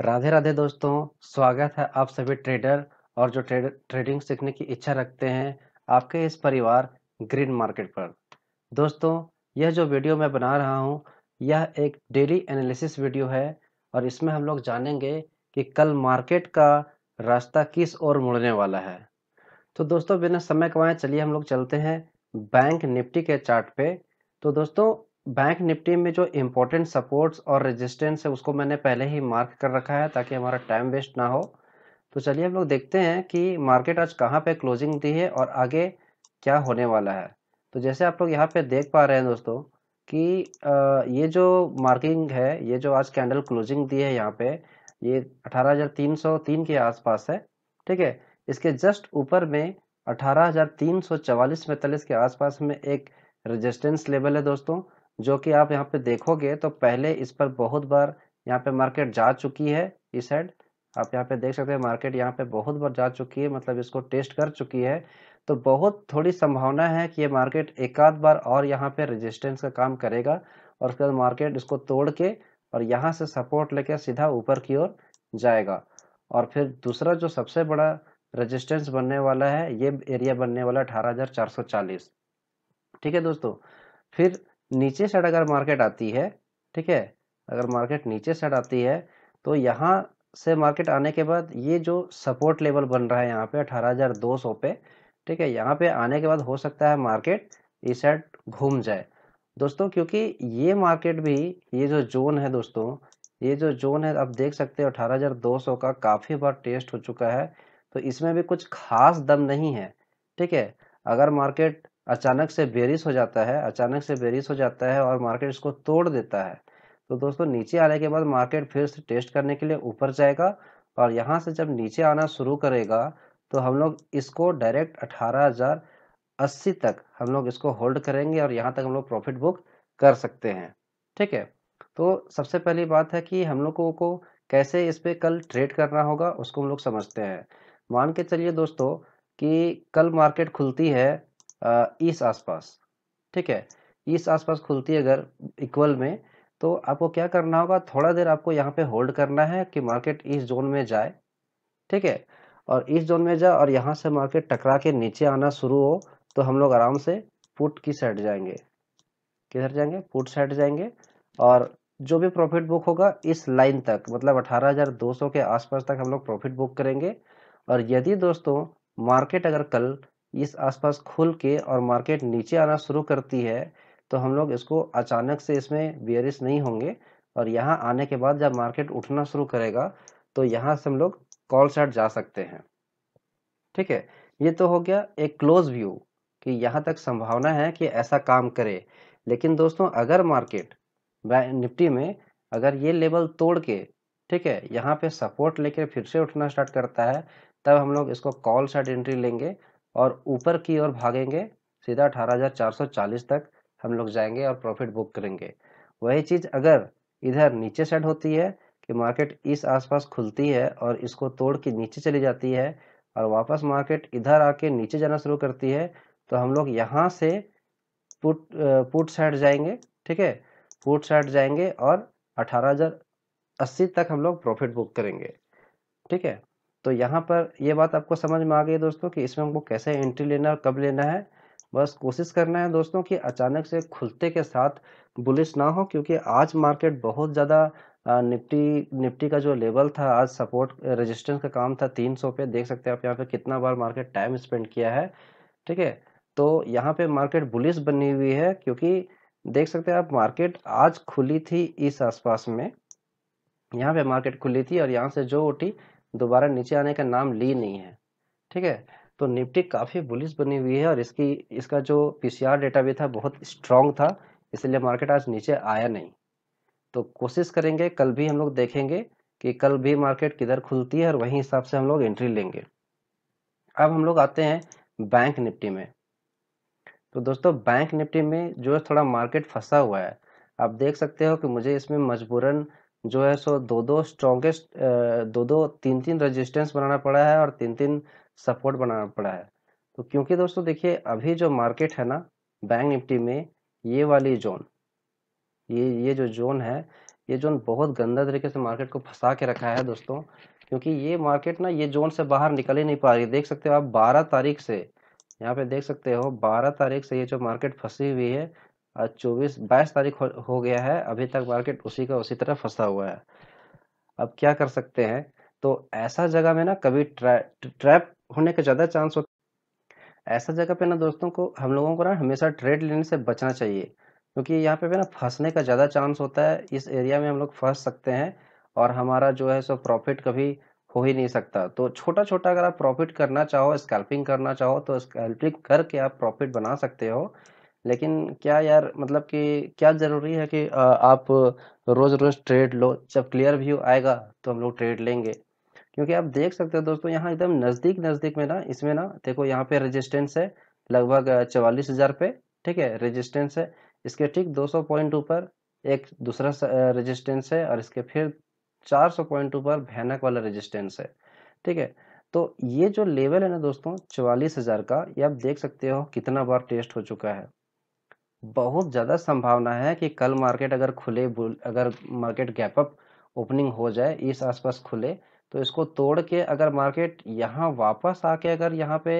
राधे राधे दोस्तों स्वागत है आप सभी ट्रेडर और जो ट्रेड ट्रेडिंग सीखने की इच्छा रखते हैं आपके इस परिवार ग्रीन मार्केट पर दोस्तों यह जो वीडियो मैं बना रहा हूं यह एक डेली एनालिसिस वीडियो है और इसमें हम लोग जानेंगे कि कल मार्केट का रास्ता किस ओर मुड़ने वाला है तो दोस्तों बिना समय कमाए चलिए हम लोग चलते हैं बैंक निफ्टी के चार्ट पे तो दोस्तों बैंक निफ्टी में जो इम्पोर्टेंट सपोर्ट्स और रेजिस्टेंस है उसको मैंने पहले ही मार्क कर रखा है ताकि हमारा टाइम वेस्ट ना हो तो चलिए हम लोग देखते हैं कि मार्केट आज कहाँ पे क्लोजिंग दी है और आगे क्या होने वाला है तो जैसे आप लोग यहाँ पे देख पा रहे हैं दोस्तों कि ये जो मार्किंग है ये जो आज कैंडल क्लोजिंग दी है यहाँ पे ये अठारह के आसपास है ठीक है इसके जस्ट ऊपर में अठारह हजार के आसपास में एक रेजिस्टेंस लेवल है दोस्तों जो कि आप यहाँ पे देखोगे तो पहले इस पर बहुत बार यहाँ पे मार्केट जा चुकी है इस साइड आप यहाँ पे देख सकते हैं मार्केट यहाँ पे बहुत बार जा चुकी है मतलब इसको टेस्ट कर चुकी है तो बहुत थोड़ी संभावना है कि ये मार्केट एक आध बार और यहाँ पे रेजिस्टेंस का काम करेगा और उसके बाद मार्केट इसको तोड़ के और यहाँ से सपोर्ट लेकर सीधा ऊपर की ओर जाएगा और फिर दूसरा जो सबसे बड़ा रेजिस्टेंस बनने वाला है ये एरिया बनने वाला अठारह ठीक है दोस्तों फिर नीचे साइड अगर मार्केट आती है ठीक है अगर मार्केट नीचे साइड आती है तो यहाँ से मार्केट आने के बाद ये जो सपोर्ट लेवल बन रहा है यहाँ पे 18,200 पे ठीक है यहाँ पे आने के बाद हो सकता है मार्केट इस साइड घूम जाए दोस्तों क्योंकि ये मार्केट भी ये जो जोन है दोस्तों ये जो जोन है आप देख सकते हो सौ का काफ़ी बार टेस्ट हो चुका है तो इसमें भी कुछ खास दम नहीं है ठीक है अगर मार्केट अचानक से बेरिस हो जाता है अचानक से बेरिस हो जाता है और मार्केट इसको तोड़ देता है तो दोस्तों नीचे आने के बाद मार्केट फिर से टेस्ट करने के लिए ऊपर जाएगा और यहाँ से जब नीचे आना शुरू करेगा तो हम लोग इसको डायरेक्ट अठारह हज़ार अस्सी तक हम लोग इसको होल्ड करेंगे और यहाँ तक हम लोग प्रॉफिट बुक कर सकते हैं ठीक है तो सबसे पहली बात है कि हम लोगों को कैसे इस पर कल ट्रेड करना होगा उसको हम लोग समझते हैं मान के चलिए दोस्तों कि कल मार्केट खुलती है इस आसपास ठीक है इस आसपास खुलती है अगर इक्वल में तो आपको क्या करना होगा थोड़ा देर आपको यहाँ पे होल्ड करना है कि मार्केट इस जोन में जाए ठीक है और इस जोन में जाए और यहाँ से मार्केट टकरा के नीचे आना शुरू हो तो हम लोग आराम से पुट की साइड जाएंगे किधर जाएंगे पुट साइड जाएंगे और जो भी प्रॉफिट बुक होगा इस लाइन तक मतलब 18,200 के आसपास तक हम लोग प्रॉफिट बुक करेंगे और यदि दोस्तों मार्केट अगर कल इस आसपास खुल के और मार्केट नीचे आना शुरू करती है तो हम लोग इसको अचानक से इसमें बियरिस नहीं होंगे और यहाँ आने के बाद जब मार्केट उठना शुरू करेगा तो यहाँ से हम लोग कॉल साइड जा सकते हैं ठीक है ये तो हो गया एक क्लोज व्यू कि यहाँ तक संभावना है कि ऐसा काम करे लेकिन दोस्तों अगर मार्केट निफ्टी में अगर ये लेवल तोड़ के ठीक है यहाँ पे सपोर्ट लेकर फिर से उठना स्टार्ट करता है तब हम लोग इसको कॉल साइड एंट्री लेंगे और ऊपर की ओर भागेंगे सीधा अठारह तक हम लोग जाएंगे और प्रॉफिट बुक करेंगे वही चीज़ अगर इधर नीचे सेट होती है कि मार्केट इस आसपास खुलती है और इसको तोड़ के नीचे चली जाती है और वापस मार्केट इधर आके नीचे जाना शुरू करती है तो हम लोग यहाँ से पुट पुट साइड जाएंगे ठीक है पुट साइड जाएंगे और 18,080 तक हम लोग प्रॉफिट बुक करेंगे ठीक है तो यहाँ पर ये बात आपको समझ में आ गई दोस्तों कि इसमें हमको कैसे एंट्री लेना और कब लेना है बस कोशिश करना है दोस्तों कि अचानक से खुलते के साथ बुलिश ना हो क्योंकि आज मार्केट बहुत ज़्यादा निफ्टी निफ्टी का जो लेवल था आज सपोर्ट रेजिस्टेंस का काम था 300 पे देख सकते हैं आप यहाँ पे कितना बार मार्केट टाइम स्पेंड किया है ठीक है तो यहाँ पे मार्केट बुलिश बनी हुई है क्योंकि देख सकते हैं आप मार्केट आज खुली थी इस आसपास में यहाँ पे मार्केट खुली थी और यहाँ से जो उठी दोबारा नीचे आने का नाम ली नहीं है ठीक है तो निफ्टी काफ़ी बुलिस बनी हुई है और इसकी इसका जो पी डेटा भी था बहुत स्ट्रांग था इसलिए मार्केट आज नीचे आया नहीं तो कोशिश करेंगे कल भी हम लोग देखेंगे कि कल भी मार्केट किधर खुलती है और वहीं हिसाब से हम लोग एंट्री लेंगे अब हम लोग आते हैं बैंक निफ्टी में तो दोस्तों बैंक निफ्टी में जो थोड़ा मार्केट फंसा हुआ है आप देख सकते हो कि मुझे इसमें मजबूरन जो है सो दो दो स्ट्रॉन्गेस्ट दो दो तीन तीन रेजिस्टेंस बनाना पड़ा है और तीन तीन सपोर्ट बनाना पड़ा है तो क्योंकि दोस्तों देखिए अभी जो मार्केट है ना बैंक निफ्टी में ये वाली जोन ये ये जो जोन है ये जोन बहुत गंदा तरीके से मार्केट को फंसा के रखा है दोस्तों क्योंकि ये मार्केट ना ये जोन से बाहर निकल ही नहीं पा रही देख सकते हो आप बारह तारीख से यहाँ पे देख सकते हो बारह तारीख से ये जो मार्केट फंसी हुई है आज चौबीस बाईस तारीख हो, हो गया है अभी तक मार्केट उसी का उसी तरह फंसा हुआ है अब क्या कर सकते हैं तो ऐसा जगह में ना कभी ट्रै, ट्रैप होने के ज़्यादा चांस होता ऐसा जगह पे ना दोस्तों को हम लोगों को ना हमेशा ट्रेड लेने से बचना चाहिए क्योंकि यहाँ पे भी ना फंसने का ज़्यादा चांस होता है इस एरिया में हम लोग फंस सकते हैं और हमारा जो है सो प्रॉफिट कभी हो ही नहीं सकता तो छोटा छोटा अगर आप प्रॉफिट करना चाहो स्कैल्पिंग करना चाहो तो स्कैल्पिंग करके आप प्रॉफिट बना सकते हो लेकिन क्या यार मतलब कि क्या ज़रूरी है कि आप रोज़-रोज़ ट्रेड लो, जब क्लियर व्यू आएगा तो हम लोग ट्रेड लेंगे। क्योंकि आप देख सकते हो दोस्तों यहाँ एकदम नज़दीक-नज़दीक में ना इसमें ना देखो यहाँ पे रेजिस्टेंस है लगभग चवालीस हजार पे, ठीक है? रेजिस्टेंस है, इसके ठीक 200 पॉइंट ऊपर एक दूसरा रेजिस्टेंस है और इसके फिर 400 पॉइंट ऊपर भयानक वाला रेजिस्टेंस है, ठीक है? तो ये जो लेवल है ना दोस्तों हजार का, ये आप देख सकते हो कितना बार टेस्ट हो चुका है। बहुत ज़्यादा संभावना है कि कल मार्केट अगर खुले अगर मार्केट गैप अप ओपनिंग हो जाए इस आसपास खुले तो इसको तोड़ के अगर मार्केट यहाँ वापस आके अगर यहाँ पे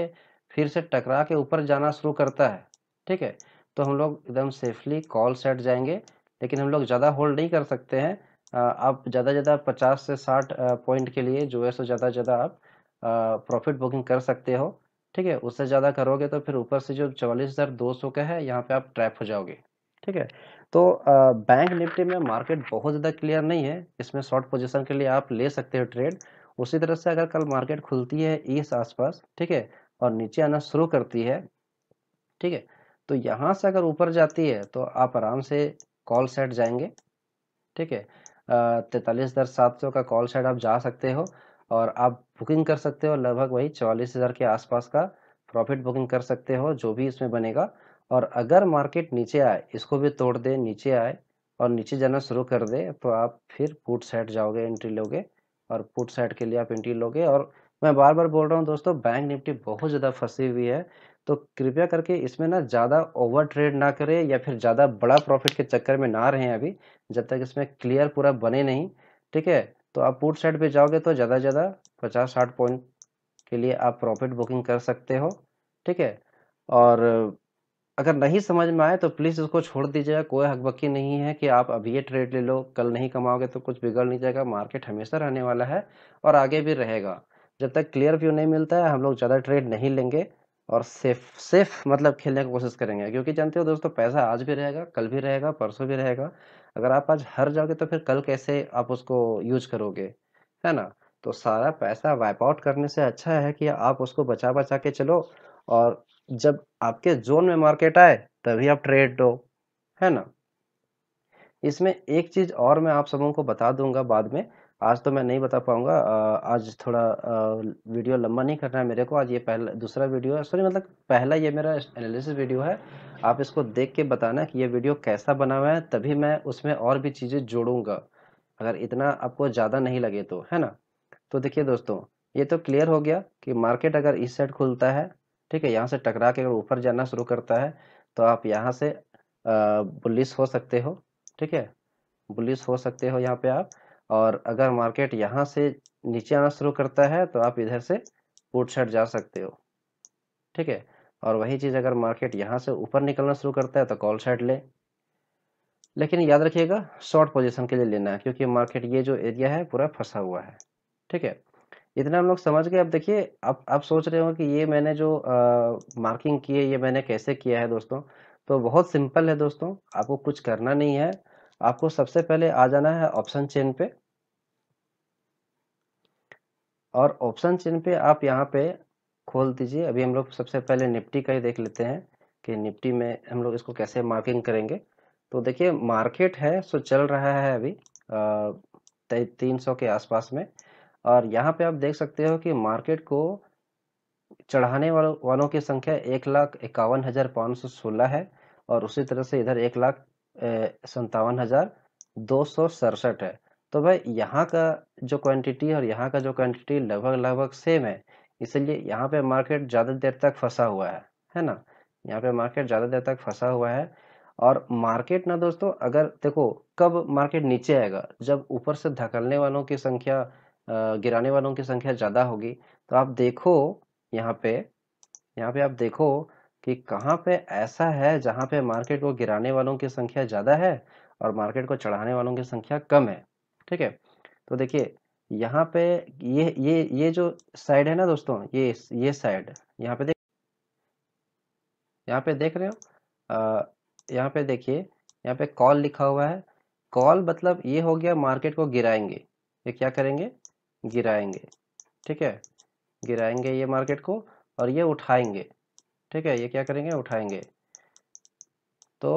फिर से टकरा के ऊपर जाना शुरू करता है ठीक है तो हम लोग एकदम सेफली कॉल सेट जाएंगे लेकिन हम लोग ज़्यादा होल्ड नहीं कर सकते हैं आप ज़्यादा ज़्यादा पचास से साठ पॉइंट के लिए जो है सो ज़्यादा ज़्यादा आप प्रॉफिट बुकिंग कर सकते हो ठीक है उससे ज़्यादा करोगे तो फिर ऊपर से जो चवालीस हज़ार दो सौ का है यहाँ पे आप ट्रैप हो जाओगे ठीक है तो आ, बैंक निफ्टी में मार्केट बहुत ज़्यादा क्लियर नहीं है इसमें शॉर्ट पोजिशन के लिए आप ले सकते हो ट्रेड उसी तरह से अगर कल मार्केट खुलती है इस आसपास ठीक है और नीचे आना शुरू करती है ठीक है तो यहाँ से अगर ऊपर जाती है तो आप आराम से कॉल सेट जाएंगे ठीक है तैतालीस हज़ार सात सौ का कॉल सेट आप जा सकते हो और आप बुकिंग कर सकते हो लगभग वही चवालीस हज़ार के आसपास का प्रॉफिट बुकिंग कर सकते हो जो भी इसमें बनेगा और अगर मार्केट नीचे आए इसको भी तोड़ दे नीचे आए और नीचे जाना शुरू कर दे तो आप फिर पुट साइड जाओगे एंट्री लोगे और पुट साइड के लिए आप एंट्री लोगे और मैं बार बार बोल रहा हूँ दोस्तों बैंक निफ्टी बहुत ज़्यादा फंसी हुई है तो कृपया करके इसमें ना ज़्यादा ओवर ट्रेड ना करें या फिर ज़्यादा बड़ा प्रॉफिट के चक्कर में ना रहें अभी जब तक इसमें क्लियर पूरा बने नहीं ठीक है तो आप पुट साइड पे जाओगे तो ज़्यादा से ज़्यादा पचास साठ पॉइंट के लिए आप प्रॉफिट बुकिंग कर सकते हो ठीक है और अगर नहीं समझ में आए तो प्लीज़ उसको छोड़ दीजिएगा कोई हकबक्की नहीं है कि आप अभी ये ट्रेड ले लो कल नहीं कमाओगे तो कुछ बिगड़ नहीं जाएगा मार्केट हमेशा रहने वाला है और आगे भी रहेगा जब तक क्लियर व्यू नहीं मिलता है हम लोग ज़्यादा ट्रेड नहीं लेंगे और सेफ सेफ मतलब खेलने की कोशिश करेंगे क्योंकि जानते हो दोस्तों पैसा आज भी रहेगा कल भी रहेगा परसों भी रहेगा अगर आप आज हर जाओगे तो फिर कल कैसे आप उसको यूज करोगे है ना तो सारा पैसा वाइप आउट करने से अच्छा है कि आप उसको बचा बचा के चलो और जब आपके जोन में मार्केट आए तभी आप ट्रेड दो है ना इसमें एक चीज़ और मैं आप सबों को बता दूंगा बाद में आज तो मैं नहीं बता पाऊंगा आज थोड़ा वीडियो लंबा नहीं करना है मेरे को आज ये पहला दूसरा वीडियो है सॉरी मतलब पहला ये मेरा एनालिसिस वीडियो है आप इसको देख के बताना कि ये वीडियो कैसा बना हुआ है तभी मैं उसमें और भी चीज़ें जोड़ूंगा अगर इतना आपको ज़्यादा नहीं लगे तो है ना तो देखिए दोस्तों ये तो क्लियर हो गया कि मार्केट अगर इस साइड खुलता है ठीक है यहाँ से टकरा के अगर ऊपर जाना शुरू करता है तो आप यहाँ से बुलिस हो सकते हो ठीक है बुलिस हो सकते हो यहाँ पे आप और अगर मार्केट यहाँ से नीचे आना शुरू करता है तो आप इधर से पुट शर्ट जा सकते हो ठीक है और वही चीज़ अगर मार्केट यहाँ से ऊपर निकलना शुरू करता है तो कॉल शर्ट ले लेकिन याद रखिएगा शॉर्ट पोजीशन के लिए लेना है क्योंकि मार्केट ये जो एरिया है पूरा फंसा हुआ है ठीक है इतना हम लोग समझ गए अब देखिए अब आप सोच रहे हो कि ये मैंने जो आ, मार्किंग की है ये मैंने कैसे किया है दोस्तों तो बहुत सिंपल है दोस्तों आपको कुछ करना नहीं है आपको सबसे पहले आ जाना है ऑप्शन चेन पे और ऑप्शन चेन पे आप यहाँ पे खोल दीजिए अभी हम लोग सबसे पहले निफ्टी का ही देख लेते हैं कि निफ्टी में हम लोग इसको कैसे मार्किंग करेंगे तो देखिए मार्केट है सो चल रहा है अभी तीन सौ के आसपास में और यहाँ पे आप देख सकते हो कि मार्केट को चढ़ाने वालों वालों की संख्या एक लाख इक्यावन हज़ार पाँच सौ सोलह है और उसी तरह से इधर एक लाख संतावन हज़ार दो सौ सड़सठ है तो भाई यहाँ का जो क्वांटिटी और यहाँ का जो क्वांटिटी लगभग लगभग सेम है इसलिए यहाँ पे मार्केट ज़्यादा देर तक फंसा हुआ है है ना यहाँ पे मार्केट ज़्यादा देर तक फंसा हुआ है और मार्केट ना दोस्तों अगर देखो कब मार्केट नीचे आएगा जब ऊपर से धकलने वालों की संख्या गिराने वालों की संख्या ज़्यादा होगी तो आप देखो यहाँ पे यहाँ पे आप देखो कि कहाँ पे ऐसा है जहाँ पे मार्केट को गिराने वालों की संख्या ज़्यादा है और मार्केट को चढ़ाने वालों की संख्या कम है ठीक है तो देखिए यहाँ पे ये ये ये जो साइड है ना दोस्तों ये ये साइड यहाँ पे देख यहाँ पे देख रहे हो यहाँ पे देखिए यहाँ पे कॉल लिखा हुआ है कॉल मतलब ये हो गया मार्केट को गिराएंगे ये क्या करेंगे गिराएंगे ठीक है गिराएंगे ये मार्केट को और ये उठाएंगे ठीक है ये क्या करेंगे उठाएंगे तो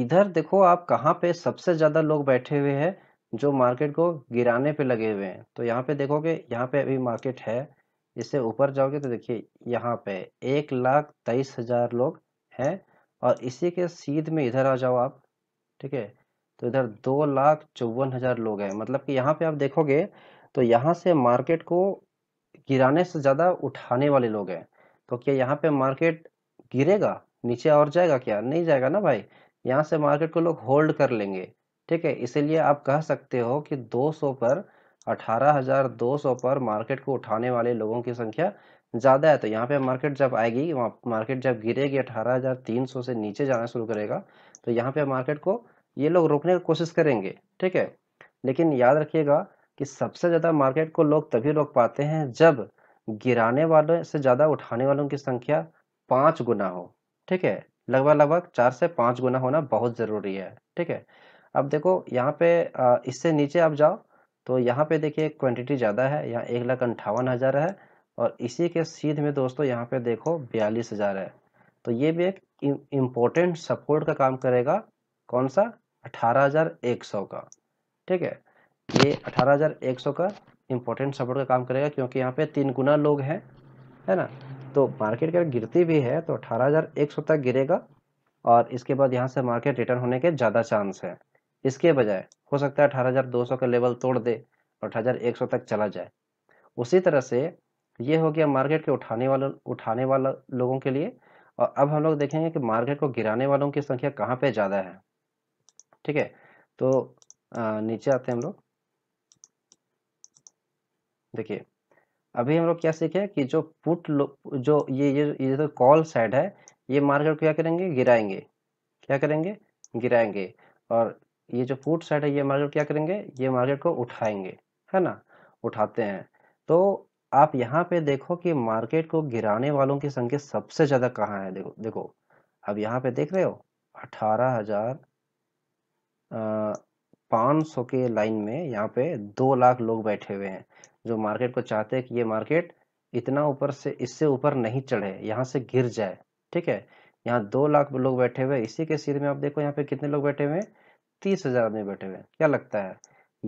इधर देखो आप कहाँ पे सबसे ज़्यादा लोग बैठे हुए हैं जो मार्केट को गिराने पे लगे हुए हैं तो यहाँ पे देखोगे यहाँ पे अभी मार्केट है इससे ऊपर जाओगे तो देखिए यहाँ पे एक लाख तेईस हज़ार लोग हैं और इसी के सीध में इधर आ जाओ आप ठीक है तो इधर दो लाख चौवन हज़ार लोग हैं मतलब कि यहाँ पे आप देखोगे तो यहाँ से मार्केट को गिराने से ज़्यादा उठाने वाले लोग हैं तो क्या यहाँ पे मार्केट गिरेगा नीचे और जाएगा क्या नहीं जाएगा ना भाई यहाँ से मार्केट को लोग होल्ड कर लेंगे ठीक है इसीलिए आप कह सकते हो कि 200 पर 18,200 पर मार्केट को उठाने वाले लोगों की संख्या ज़्यादा है तो यहाँ पे मार्केट जब आएगी मार्केट जब गिरेगी 18,300 से नीचे जाना शुरू करेगा तो यहाँ पे मार्केट को ये लोग रोकने की कोशिश करेंगे ठीक है लेकिन याद रखिएगा कि सबसे ज़्यादा मार्केट को लोग तभी रोक पाते हैं जब गिराने वालों से ज़्यादा उठाने वालों की संख्या पाँच गुना हो ठीक है लगभग लगभग चार से पाँच गुना होना बहुत ज़रूरी है ठीक है अब देखो यहाँ पे इससे नीचे आप जाओ तो यहाँ पे देखिए क्वांटिटी ज़्यादा है यहाँ एक लाख अंठावन हज़ार है और इसी के सीध में दोस्तों यहाँ पे देखो बयालीस हज़ार है तो ये भी एक इम्पोर्टेंट सपोर्ट का काम करेगा कौन सा अठारह हज़ार एक सौ का ठीक है ये अठारह हज़ार एक सौ का इम्पोर्टेंट सपोर्ट का काम करेगा क्योंकि यहाँ पे तीन गुना लोग हैं है ना तो मार्केट अगर गिरती भी है तो अठारह तक गिरेगा और इसके बाद यहाँ से मार्केट रिटर्न होने के ज़्यादा चांस है इसके बजाय हो सकता है अठारह का लेवल तोड़ दे और अठारह तक चला जाए उसी तरह से ये हो गया मार्केट के उठाने वाले उठाने वाला लोगों के लिए और अब हम लोग देखेंगे कि मार्केट को गिराने वालों की संख्या कहाँ पर ज़्यादा है ठीक है तो आ, नीचे आते हैं हम लोग देखिए अभी हम लोग क्या सीखे कि जो पुट जो ये ये ये जो कॉल साइड है ये मार्केट क्या करेंगे गिराएंगे क्या करेंगे गिराएंगे और ये जो पुट साइड है ये मार्केट क्या करेंगे ये मार्केट को उठाएंगे है ना उठाते हैं तो आप यहाँ पे देखो कि मार्केट को गिराने वालों की संख्या सबसे ज़्यादा कहाँ है देखो देखो अब यहाँ पे देख रहे हो अठारह हजार पाँच सौ के लाइन में यहाँ पे दो लाख लोग बैठे हुए हैं जो मार्केट को चाहते हैं कि ये मार्केट इतना ऊपर से इससे ऊपर नहीं चढ़े यहाँ से गिर जाए ठीक है यहाँ दो लाख लोग बैठे हुए इसी के सिर में आप देखो यहाँ पे कितने लोग बैठे हुए हैं तीस हजार आदमी बैठे हुए हैं क्या लगता है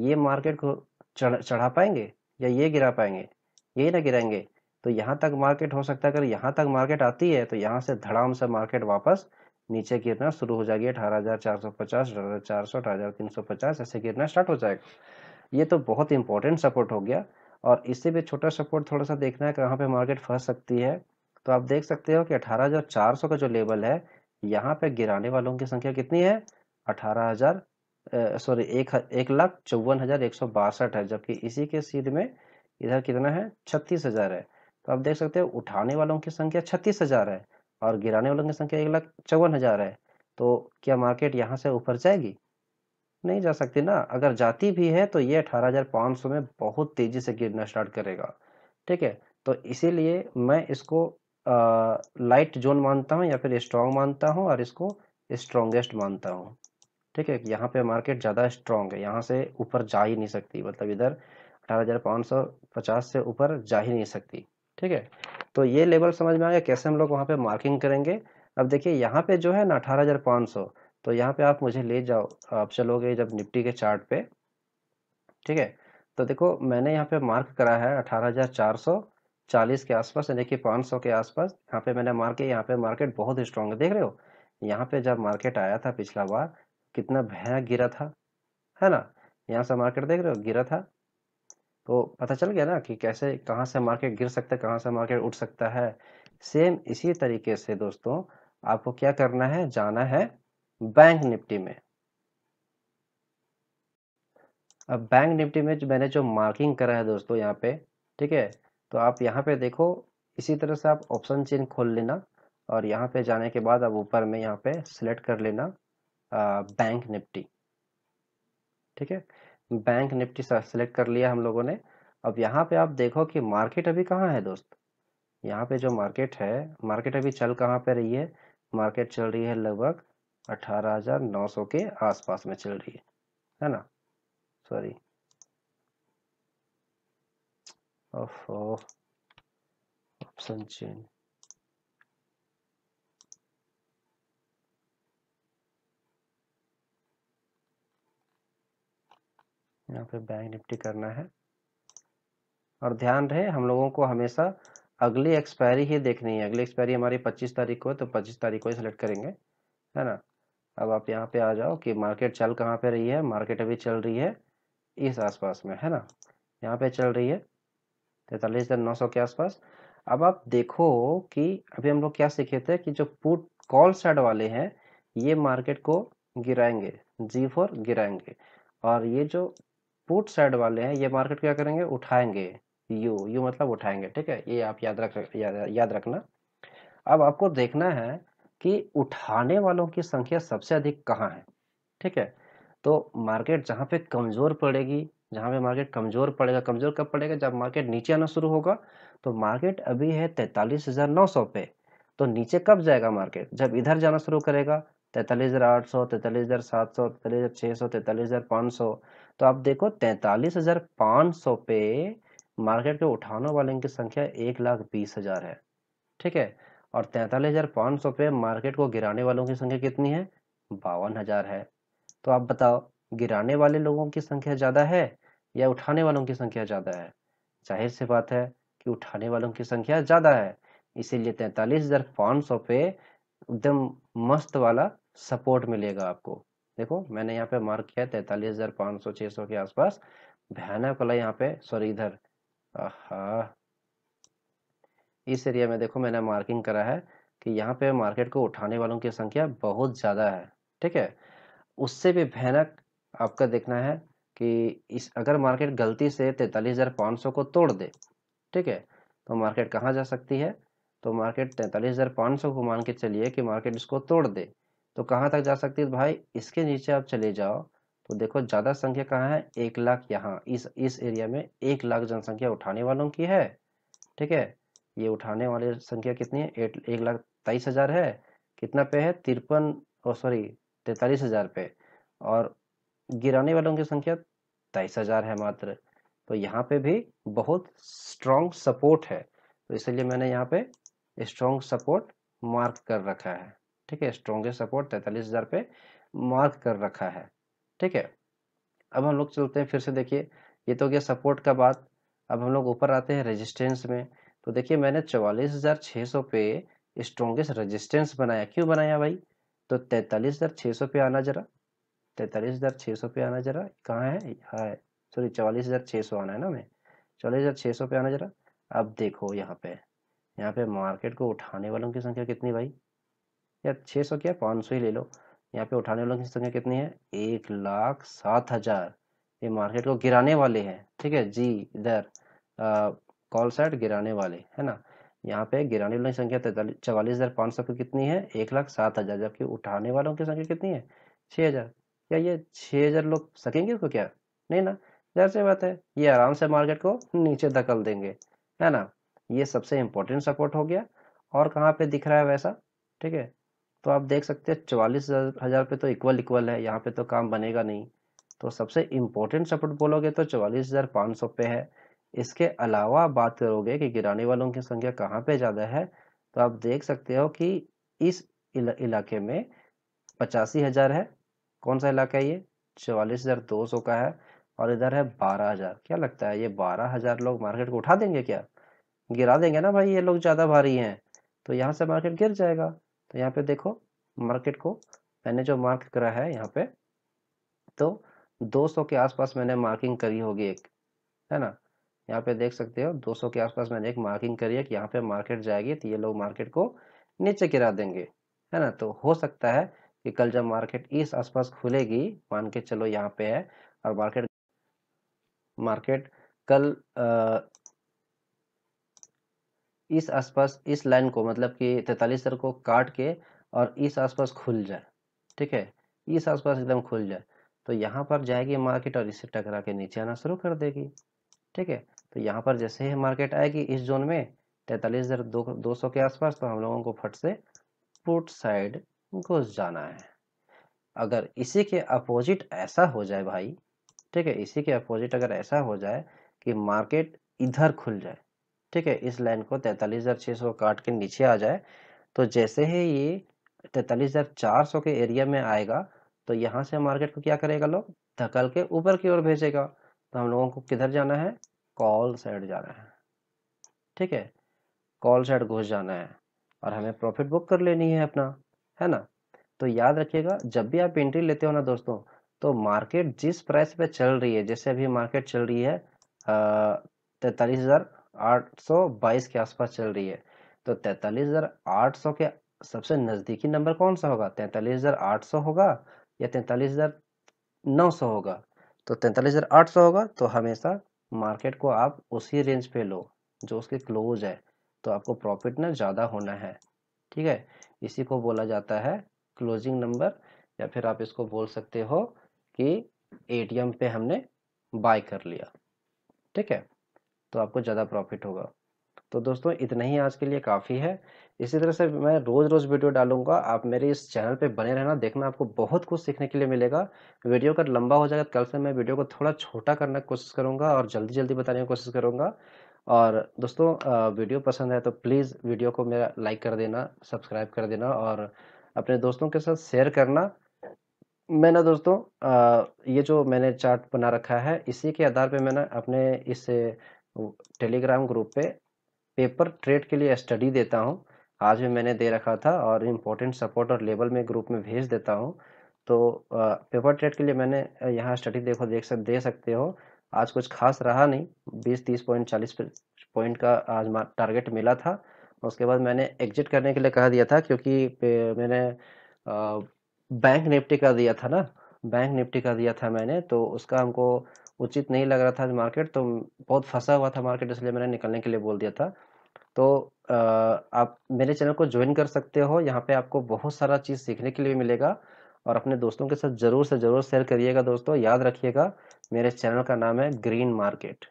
ये मार्केट को चढ़ा चढ़ा पाएंगे या ये गिरा पाएंगे यही ना गिराएंगे तो यहाँ तक मार्केट हो सकता है अगर यहाँ तक मार्केट आती है तो यहाँ से धड़ाम से मार्केट वापस नीचे गिरना शुरू हो जाएगी अठारह हजार चार सौ पचास अठारह हजार चार सौ अठारह हजार तीन सौ पचास ऐसे गिरना स्टार्ट हो जाएगा ये तो बहुत इंपॉर्टेंट सपोर्ट हो गया और इससे भी छोटा सपोर्ट थोड़ा सा देखना है कहाँ पे मार्केट फंस सकती है तो आप देख सकते हो कि 18,400 का जो लेवल है यहाँ पे गिराने वालों की संख्या कितनी है 18,000 सॉरी एक एक लाख चौवन हज़ार एक सौ बासठ है जबकि इसी के सीध में इधर कितना है छत्तीस हज़ार है तो आप देख सकते हो उठाने वालों की संख्या छत्तीस हज़ार है और गिराने वालों की संख्या एक लाख चौवन हज़ार है तो क्या मार्केट यहाँ से ऊपर जाएगी नहीं जा सकती ना अगर जाती भी है तो ये अठारह हज़ार पाँच सौ में बहुत तेज़ी से गिरना स्टार्ट करेगा ठीक है तो इसीलिए मैं इसको आ, लाइट जोन मानता हूँ या फिर स्ट्रॉन्ग मानता हूँ और इसको स्ट्रोंगेस्ट मानता हूँ ठीक है यहाँ पे मार्केट ज़्यादा स्ट्रांग है यहाँ से ऊपर जा ही नहीं सकती मतलब इधर पचास से ऊपर जा ही नहीं सकती ठीक है तो ये लेवल समझ में आ गया कैसे हम लोग वहाँ पे मार्किंग करेंगे अब देखिए यहाँ पे जो है ना सौ तो यहाँ पे आप मुझे ले जाओ आप चलोगे जब निफ्टी के चार्ट पे ठीक है तो देखो मैंने यहाँ पे मार्क करा है अठारह चालीस के आसपास यानी कि पाँच सौ के आसपास यहाँ पे मैंने मार्क यहाँ पे मार्केट बहुत स्ट्रांग है देख रहे हो यहाँ पे जब मार्केट आया था पिछला बार कितना भयानक गिरा था है ना यहाँ से मार्केट देख रहे हो गिरा था तो पता चल गया ना कि कैसे कहाँ से मार्केट गिर सकता है कहाँ से मार्केट उठ सकता है सेम इसी तरीके से दोस्तों आपको क्या करना है जाना है बैंक निफ्टी में अब बैंक निफ्टी में जो मैंने जो मार्किंग करा है दोस्तों यहाँ पे ठीक है तो आप यहाँ पे देखो इसी तरह से आप ऑप्शन चेन खोल लेना और यहाँ पे जाने के बाद अब ऊपर में यहाँ पे सिलेक्ट कर लेना आ, बैंक निफ्टी ठीक है बैंक निफ्टी सेलेक्ट कर लिया हम लोगों ने अब यहाँ पे आप देखो कि मार्केट अभी कहाँ है दोस्त यहाँ पे जो मार्केट है मार्केट अभी चल कहाँ पे रही है मार्केट चल रही है लगभग 18,900 के आसपास में चल रही है है ना सॉरी ऑप्शन चेंज यहाँ पे बैंक निफ्टी करना है और ध्यान रहे हम लोगों को हमेशा अगली एक्सपायरी ही देखनी है अगली एक्सपायरी हमारी 25 तारीख को है तो 25 तारीख को ही सिलेक्ट करेंगे है ना अब आप यहाँ पे आ जाओ कि मार्केट चल कहाँ पे रही है मार्केट अभी चल रही है इस आसपास में है ना यहाँ पे चल रही है तैतालीस हज़ार नौ सौ के आसपास अब आप देखो कि अभी हम लोग क्या सीखे थे कि जो पुट कॉल साइड वाले हैं ये मार्केट को गिराएंगे जी फोर गिराएंगे और ये जो पुट साइड वाले हैं ये मार्केट क्या करेंगे उठाएंगे यू यू मतलब उठाएंगे ठीक है ये आप याद रख याद, याद रखना अब आपको देखना है कि उठाने वालों की संख्या सबसे अधिक कहाँ है ठीक है तो मार्केट जहाँ पे कमज़ोर पड़ेगी जहाँ पे मार्केट कमज़ोर पड़ेगा कमज़ोर कब पड़ेगा जब मार्केट नीचे आना शुरू होगा तो मार्केट अभी है तैतालीस हज़ार नौ सौ पे तो नीचे कब जाएगा मार्केट जब इधर जाना शुरू करेगा तैतालीस हज़ार आठ सौ तैतालीस हज़ार सात सौ तैतालीस हज़ार छः सौ तैंतालीस हज़ार पाँच सौ तो आप देखो तैतालीस हज़ार पाँच सौ पे मार्केट के उठाने वाले की संख्या एक लाख बीस हज़ार है ठीक है और तैंतालीस पे मार्केट को गिराने वालों की संख्या कितनी है बावन हजार है तो आप बताओ गिराने वाले लोगों की संख्या ज़्यादा है या उठाने वालों की संख्या ज़्यादा है जाहिर सी बात है कि उठाने वालों की संख्या ज़्यादा है इसीलिए तैंतालीस हज़ार पाँच सौ पे एकदम मस्त वाला सपोर्ट मिलेगा आपको देखो मैंने यहाँ पे मार्क किया तैंतालीस हज़ार पाँच सौ छः सौ के आसपास भयानक वाला यहाँ पे सॉरी इधर इस एरिया में देखो मैंने मार्किंग करा है कि यहाँ पे मार्केट को उठाने वालों की संख्या बहुत ज़्यादा है ठीक है उससे भी भयानक आपका देखना है कि इस अगर मार्केट गलती से तैंतालीस हज़ार पाँच सौ को तोड़ दे ठीक है तो मार्केट कहाँ जा सकती है तो मार्केट तैंतालीस हज़ार पाँच सौ को मान के चलिए कि मार्केट इसको तोड़ दे तो कहाँ तक जा सकती है तो भाई इसके नीचे आप चले जाओ तो देखो ज़्यादा संख्या कहाँ है एक लाख यहाँ इस इस एरिया में एक लाख जनसंख्या उठाने वालों की है ठीक है ये उठाने वाले संख्या कितनी है एट एक लाख तेईस हज़ार है कितना पे है तिरपन और सॉरी तैतालीस हज़ार पे और गिराने वालों की संख्या तेईस हज़ार है मात्र तो यहाँ पे भी बहुत स्ट्रांग सपोर्ट है तो इसलिए मैंने यहाँ पे स्ट्रॉन्ग सपोर्ट मार्क कर रखा है ठीक है स्ट्रॉन्गेस्ट सपोर्ट तैतालीस हज़ार पे मार्क कर रखा है ठीक है अब हम लोग चलते हैं फिर से देखिए ये तो क्या सपोर्ट का बात अब हम लोग ऊपर आते हैं रेजिस्टेंस में तो देखिए मैंने चवालीस हज़ार छः सौ पे स्ट्रोंगेस्ट रेजिस्टेंस बनाया क्यों बनाया भाई तो तैंतालीस हज़ार छः सौ पे आना जरा तैंतालीस हज़ार छः सौ पे आना जरा कहाँ है यहाँ है सॉरी चवालीस हज़ार छः सौ आना है ना मैं चवालीस हज़ार छः सौ पे आना जरा अब देखो यहाँ पे यहाँ पे मार्केट को उठाने वालों की संख्या कितनी भाई यार छः सौ क्या पाँच सौ ही ले लो यहाँ पे उठाने वालों की संख्या कितनी है एक लाख सात हज़ार ये मार्केट को गिराने वाले हैं ठीक है जी इधर कॉल साइड गिराने वाले है ना यहाँ पे गिराने वालों की संख्या चवालीस हज़ार पाँच सौ कितनी है एक लाख सात हज़ार जबकि उठाने वालों की संख्या कितनी है छः हज़ार क्या ये छः हज़ार लोग सकेंगे उसको क्या नहीं ना जहर सी बात है ये आराम से मार्केट को नीचे धकल देंगे है ना ये सबसे इम्पोर्टेंट सपोर्ट हो गया और कहाँ पे दिख रहा है वैसा ठीक है तो आप देख सकते हैं चवालीस हज़ार पे तो इक्वल इक्वल है यहाँ पे तो काम बनेगा नहीं तो सबसे इम्पोर्टेंट सपोर्ट बोलोगे तो चवालीस हज़ार पाँच सौ पे है इसके अलावा बात करोगे कि गिराने वालों की संख्या कहाँ पे ज़्यादा है तो आप देख सकते हो कि इस इला, इलाके में पचासी हज़ार है कौन सा इलाका है ये चवालीस हज़ार दो सौ का है और इधर है बारह हज़ार क्या लगता है ये बारह हज़ार लोग मार्केट को उठा देंगे क्या गिरा देंगे ना भाई ये लोग ज़्यादा भारी हैं तो यहाँ से मार्केट गिर जाएगा तो यहाँ पे देखो मार्केट को मैंने जो मार्क करा है यहाँ पे तो दो के आसपास मैंने मार्किंग करी होगी एक है ना यहाँ पे देख सकते हो 200 के आसपास मैंने एक मार्किंग करी है कि यहाँ पे मार्केट जाएगी तो ये लोग मार्केट को नीचे गिरा देंगे है ना तो हो सकता है कि कल जब मार्केट इस आसपास खुलेगी मान के चलो यहाँ पे है और मार्केट मार्केट कल आ, इस आसपास इस लाइन को मतलब कि तैतालीस सर को काट के और इस आसपास खुल जाए ठीक है इस आसपास एकदम खुल जाए तो यहाँ पर जाएगी मार्केट और इसे टकरा के नीचे आना शुरू कर देगी ठीक है तो यहाँ पर जैसे ही मार्केट आएगी इस जोन में तैतालीस हज़ार दो, दो सौ के आसपास तो हम लोगों को फट से पुट साइड घुस जाना है अगर इसी के अपोजिट ऐसा हो जाए भाई ठीक है इसी के अपोजिट अगर ऐसा हो जाए कि मार्केट इधर खुल जाए ठीक है इस लाइन को तैंतालीस हज़ार छः सौ काट के नीचे आ जाए तो जैसे ही ये तैंतालीस हज़ार चार सौ के एरिया में आएगा तो यहाँ से मार्केट को क्या करेगा लोग धकल के ऊपर की ओर भेजेगा तो हम लोगों को किधर जाना है कॉल साइड जाना है ठीक है कॉल साइड घुस जाना है और हमें प्रॉफिट बुक कर लेनी है अपना है ना तो याद रखिएगा जब भी आप एंट्री लेते हो ना दोस्तों तो मार्केट जिस प्राइस पे चल रही है जैसे अभी मार्केट चल रही है तैतालीस हज़ार आठ सौ बाईस के आसपास चल रही है तो तैतालीस हज़ार आठ सौ के सबसे नज़दीकी नंबर कौन सा होगा तैतालीस हज़ार आठ सौ होगा या तैंतालीस हज़ार नौ सौ होगा तो तैंतालीस हज़ार आठ सौ होगा तो हमेशा मार्केट को आप उसी रेंज पे लो जो उसके क्लोज है तो आपको प्रॉफिट ना ज़्यादा होना है ठीक है इसी को बोला जाता है क्लोजिंग नंबर या फिर आप इसको बोल सकते हो कि एटीएम पे हमने बाय कर लिया ठीक है तो आपको ज़्यादा प्रॉफिट होगा तो दोस्तों इतना ही आज के लिए काफ़ी है इसी तरह से मैं रोज़ रोज़ वीडियो डालूंगा आप मेरे इस चैनल पे बने रहना देखना आपको बहुत कुछ सीखने के लिए मिलेगा वीडियो अगर लंबा हो जाएगा कल से मैं वीडियो को थोड़ा छोटा करने की कोशिश करूँगा और जल्दी जल्दी बताने की कोशिश करूँगा और दोस्तों वीडियो पसंद है तो प्लीज़ वीडियो को मेरा लाइक कर देना सब्सक्राइब कर देना और अपने दोस्तों के साथ शेयर करना मैं ना दोस्तों ये जो मैंने चार्ट बना रखा है इसी के आधार पे मैंने अपने इस टेलीग्राम ग्रुप पे पेपर ट्रेड के लिए स्टडी देता हूँ आज भी मैंने दे रखा था और इम्पोर्टेंट सपोर्ट और लेबल में ग्रुप में भेज देता हूँ तो पेपर ट्रेड के लिए मैंने यहाँ स्टडी देखो देख सक दे सकते हो आज कुछ खास रहा नहीं बीस तीस पॉइंट चालीस पॉइंट का आज टारगेट मिला था उसके बाद मैंने एग्जिट करने के लिए कह दिया था क्योंकि मैंने बैंक निफ्टी का दिया था ना बैंक निफ्टी का दिया था मैंने तो उसका हमको उचित नहीं लग रहा था मार्केट तो बहुत फंसा हुआ था मार्केट इसलिए मैंने निकलने के लिए बोल दिया था तो आप मेरे चैनल को ज्वाइन कर सकते हो यहाँ पे आपको बहुत सारा चीज़ सीखने के लिए मिलेगा और अपने दोस्तों के साथ ज़रूर से ज़रूर शेयर करिएगा दोस्तों याद रखिएगा मेरे चैनल का नाम है ग्रीन मार्केट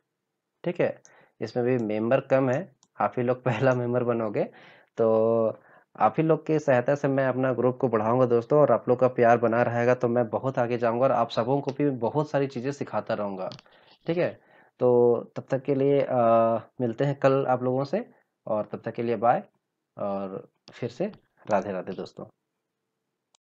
ठीक है इसमें भी मेंबर कम है आप ही लोग पहला मेंबर बनोगे तो आप ही लोग की सहायता से मैं अपना ग्रुप को बढ़ाऊंगा दोस्तों और आप लोग का प्यार बना रहेगा तो मैं बहुत आगे जाऊंगा और आप सबों को भी बहुत सारी चीज़ें सिखाता रहूँगा ठीक है तो तब तक के लिए आ, मिलते हैं कल आप लोगों से और तब तक के लिए बाय और फिर से राधे राधे दोस्तों